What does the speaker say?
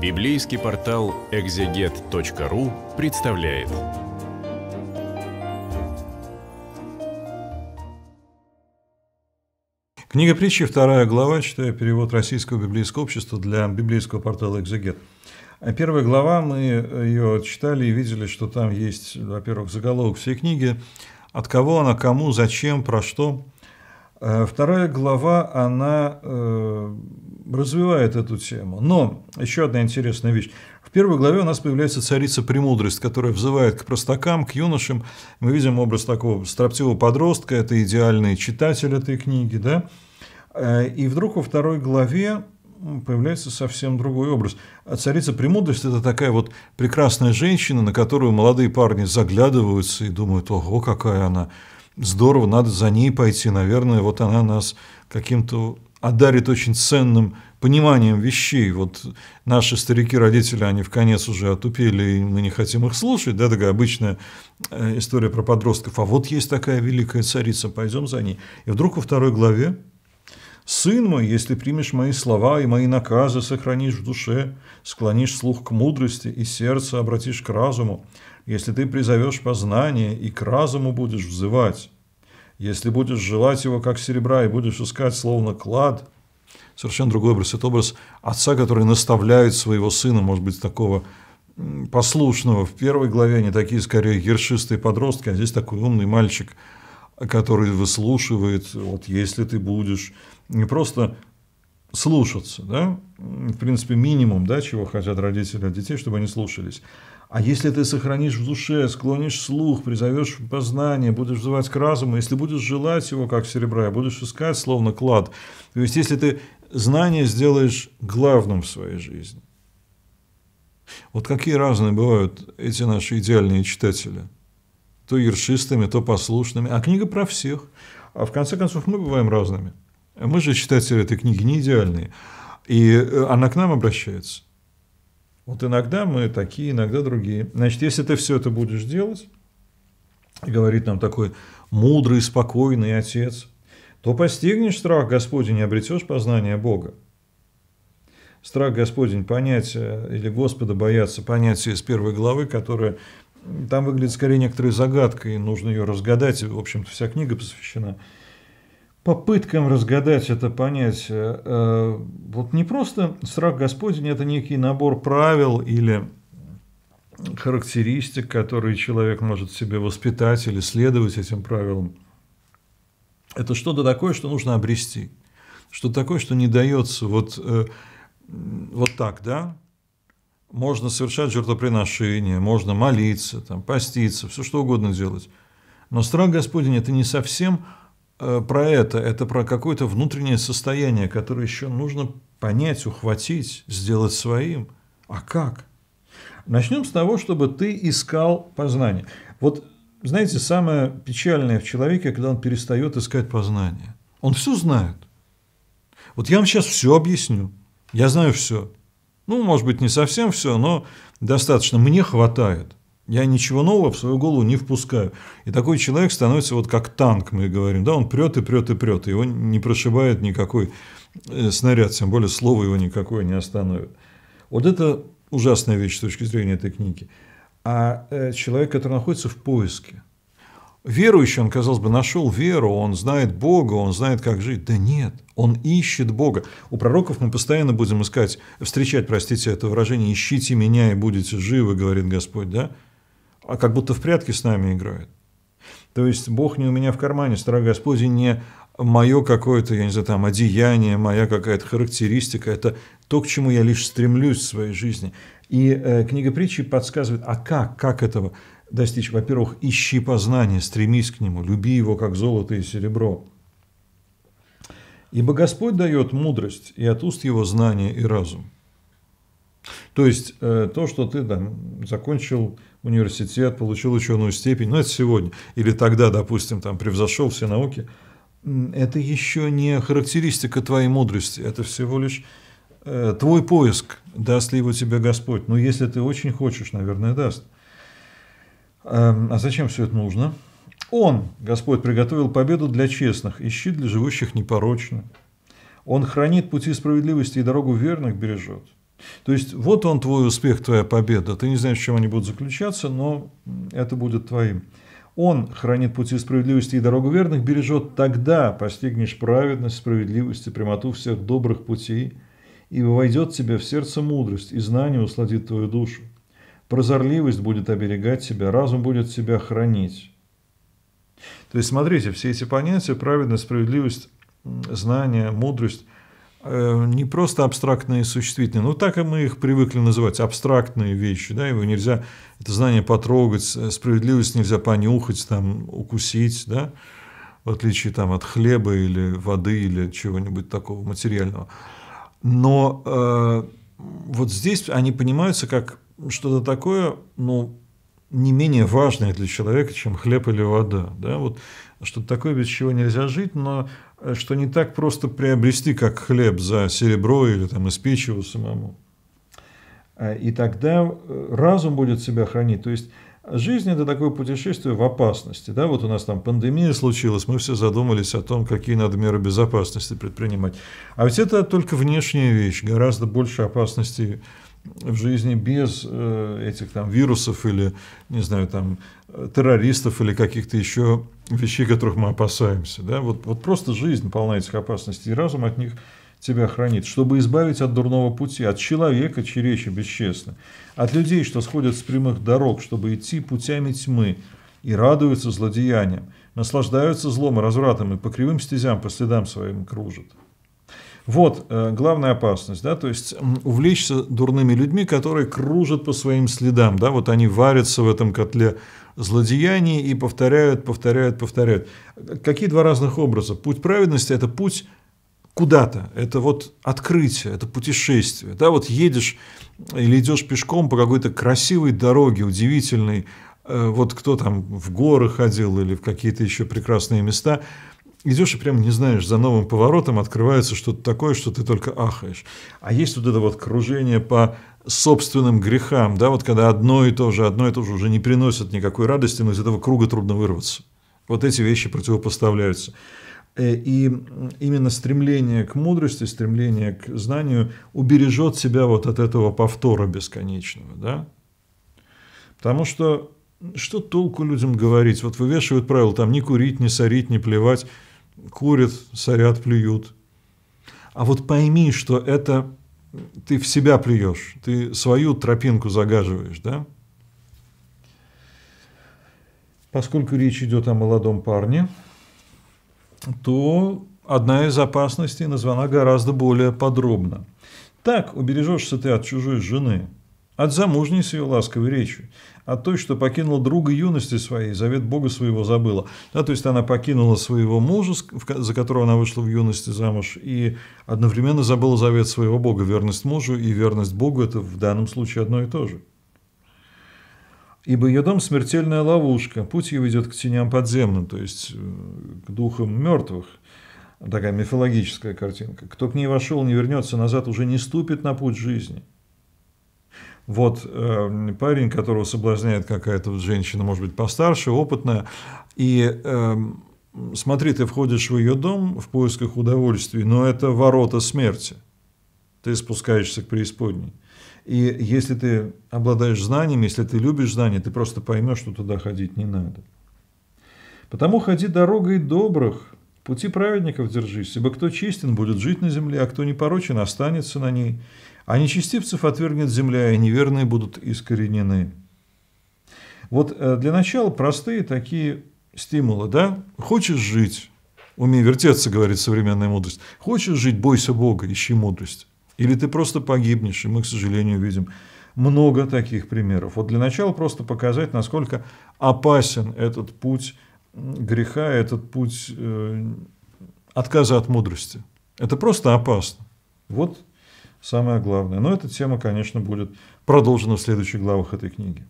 Библейский портал экзегет.ру представляет. Книга притчи, вторая глава, читаю перевод Российского библейского общества для библейского портала «Экзегет». А первая глава, мы ее читали и видели, что там есть, во-первых, заголовок всей книги, от кого она, кому, зачем, про что – Э, вторая глава, она э, развивает эту тему. Но еще одна интересная вещь. В первой главе у нас появляется царица премудрость, которая взывает к простакам, к юношам. Мы видим образ такого строптивого подростка, это идеальный читатель этой книги. Да? Э, и вдруг во второй главе появляется совсем другой образ. А царица премудрость – это такая вот прекрасная женщина, на которую молодые парни заглядываются и думают, ого, какая она здорово, надо за ней пойти, наверное, вот она нас каким-то одарит очень ценным пониманием вещей. Вот наши старики-родители, они в конец уже отупели, и мы не хотим их слушать, да, такая обычная э, история про подростков. А вот есть такая великая царица, пойдем за ней. И вдруг во второй главе «Сын мой, если примешь мои слова и мои наказы сохранишь в душе, склонишь слух к мудрости и сердце обратишь к разуму, если ты призовешь познание и к разуму будешь взывать, если будешь желать его, как серебра, и будешь искать, словно клад, совершенно другой образ. Это образ отца, который наставляет своего сына, может быть, такого послушного. В первой главе они такие, скорее, ершистые подростки, а здесь такой умный мальчик – который выслушивает, вот если ты будешь не просто слушаться, да, в принципе, минимум, да, чего хотят родители от детей, чтобы они слушались. А если ты сохранишь в душе, склонишь слух, призовешь познание, будешь взывать к разуму, если будешь желать его, как серебра, будешь искать, словно клад, то есть если ты знание сделаешь главным в своей жизни. Вот какие разные бывают эти наши идеальные читатели – то ершистыми, то послушными, а книга про всех. А в конце концов, мы бываем разными. Мы же читатели этой книги не идеальные. И э, она к нам обращается. Вот иногда мы такие, иногда другие. Значит, если ты все это будешь делать, говорит нам такой мудрый, спокойный отец, то постигнешь страх Господень и обретешь познание Бога. Страх Господень – понятие, э, или Господа бояться – понятие из первой главы, которое там выглядит скорее некоторой загадкой, нужно ее разгадать. В общем-то, вся книга посвящена попыткам разгадать это понятие. Э, вот не просто страх Господень – это некий набор правил или характеристик, которые человек может себе воспитать или следовать этим правилам. Это что-то такое, что нужно обрести, что такое, что не дается вот, э, вот так, да, можно совершать жертвоприношения, можно молиться, там, поститься, все что угодно делать. Но страх Господень – это не совсем э, про это, это про какое-то внутреннее состояние, которое еще нужно понять, ухватить, сделать своим. А как? Начнем с того, чтобы ты искал познание. Вот, знаете, самое печальное в человеке, когда он перестает искать познание. Он все знает. Вот я вам сейчас все объясню. Я знаю все. Ну, может быть, не совсем все, но достаточно. Мне хватает. Я ничего нового в свою голову не впускаю. И такой человек становится вот как танк, мы говорим. Да, он прет и прет и прет. Его не прошибает никакой э, снаряд, тем более слово его никакое не остановит. Вот это ужасная вещь с точки зрения этой книги. А э, человек, который находится в поиске – Верующий, он, казалось бы, нашел веру, он знает Бога, он знает, как жить. Да нет, он ищет Бога. У пророков мы постоянно будем искать, встречать, простите, это выражение «ищите меня и будете живы», говорит Господь, да? А как будто в прятки с нами играет. То есть Бог не у меня в кармане, страх Господи не мое какое-то, я не знаю, там, одеяние, моя какая-то характеристика, это то, к чему я лишь стремлюсь в своей жизни. И э, книга притчи подсказывает, а как, как этого? достичь, во-первых, ищи познание, стремись к нему, люби его, как золото и серебро. Ибо Господь дает мудрость, и от уст его знание и разум. То есть э, то, что ты там закончил университет, получил ученую степень, ну это сегодня, или тогда, допустим, там превзошел все науки, это еще не характеристика твоей мудрости, это всего лишь э, твой поиск, даст ли его тебе Господь. Но если ты очень хочешь, наверное, даст. Эм, а зачем все это нужно? Он, Господь, приготовил победу для честных и для живущих непорочно. Он хранит пути справедливости и дорогу верных бережет. То есть вот он твой успех, твоя победа. Ты не знаешь, в чем они будут заключаться, но это будет твоим. Он хранит пути справедливости и дорогу верных бережет. Тогда постигнешь праведность, справедливость и прямоту всех добрых путей, и войдет тебе в сердце мудрость, и знание усладит твою душу. Прозорливость будет оберегать себя, разум будет себя хранить. То есть, смотрите, все эти понятия, праведность, справедливость, знание, мудрость, э, не просто абстрактные существительные, ну так и мы их привыкли называть, абстрактные вещи, да, его нельзя, это знание потрогать, справедливость нельзя понюхать, там, укусить, да, в отличие там от хлеба или воды или чего-нибудь такого материального. Но э, вот здесь они понимаются как что-то такое, ну, не менее важное для человека, чем хлеб или вода. Да? Вот что-то такое, без чего нельзя жить, но э, что не так просто приобрести, как хлеб за серебро или там, испечь его самому. А, и тогда э, разум будет себя хранить. То есть жизнь – это такое путешествие в опасности. Да? Вот у нас там пандемия случилась, мы все задумались о том, какие надо меры безопасности предпринимать. А ведь это только внешняя вещь, гораздо больше опасностей в жизни без э, этих там вирусов или, не знаю, там террористов или каких-то еще вещей, которых мы опасаемся. Да? Вот, вот просто жизнь полна этих опасностей, и разум от них тебя хранит, чтобы избавить от дурного пути, от человека, чьи речи бесчестны, от людей, что сходят с прямых дорог, чтобы идти путями тьмы и радуются злодеяниям, наслаждаются злом и развратом и по кривым стезям, по следам своим кружат. Вот э, главная опасность, да, то есть увлечься дурными людьми, которые кружат по своим следам, да, вот они варятся в этом котле злодеяний и повторяют, повторяют, повторяют. Какие два разных образа? Путь праведности – это путь куда-то, это вот открытие, это путешествие, да, вот едешь э, или идешь пешком по какой-то красивой дороге, удивительной, э, вот кто там в горы ходил или в какие-то еще прекрасные места – идешь и прям не знаешь, за новым поворотом открывается что-то такое, что ты только ахаешь. А есть вот это вот кружение по собственным грехам, да, вот когда одно и то же, одно и то же уже не приносит никакой радости, но из этого круга трудно вырваться. Вот эти вещи противопоставляются. Э, и именно стремление к мудрости, стремление к знанию убережет себя вот от этого повтора бесконечного, да? Потому что что толку людям говорить? Вот вывешивают правила, там, не курить, не сорить, не плевать – курят, сорят, плюют. А вот пойми, что это ты в себя плюешь, ты свою тропинку загаживаешь, да? Поскольку речь идет о молодом парне, то одна из опасностей названа гораздо более подробно. Так убережешься ты от чужой жены – от замужней с ее ласковой речью, от той, что покинула друга юности своей, завет Бога своего забыла. Да, то есть она покинула своего мужа, за которого она вышла в юности замуж, и одновременно забыла завет своего Бога. Верность мужу и верность Богу – это в данном случае одно и то же. Ибо ее дом – смертельная ловушка, путь ее ведет к теням подземным, то есть э, к духам мертвых. Такая мифологическая картинка. Кто к ней вошел, не вернется назад, уже не ступит на путь жизни – вот э, парень, которого соблазняет какая-то женщина, может быть, постарше, опытная, и э, смотри, ты входишь в ее дом в поисках удовольствий, но это ворота смерти. Ты спускаешься к преисподней. И если ты обладаешь знаниями, если ты любишь знания, ты просто поймешь, что туда ходить не надо. Потому ходи дорогой добрых, пути праведников держись, ибо кто честен, будет жить на земле, а кто непорочен, останется на ней. А нечестивцев отвергнет земля, и неверные будут искоренены». Вот э, для начала простые такие стимулы, да? Хочешь жить, умей вертеться, говорит современная мудрость. Хочешь жить, бойся Бога, ищи мудрость. Или ты просто погибнешь, и мы, к сожалению, видим много таких примеров. Вот для начала просто показать, насколько опасен этот путь греха, этот путь э, отказа от мудрости. Это просто опасно. Вот самое главное. Но эта тема, конечно, будет продолжена в следующих главах этой книги.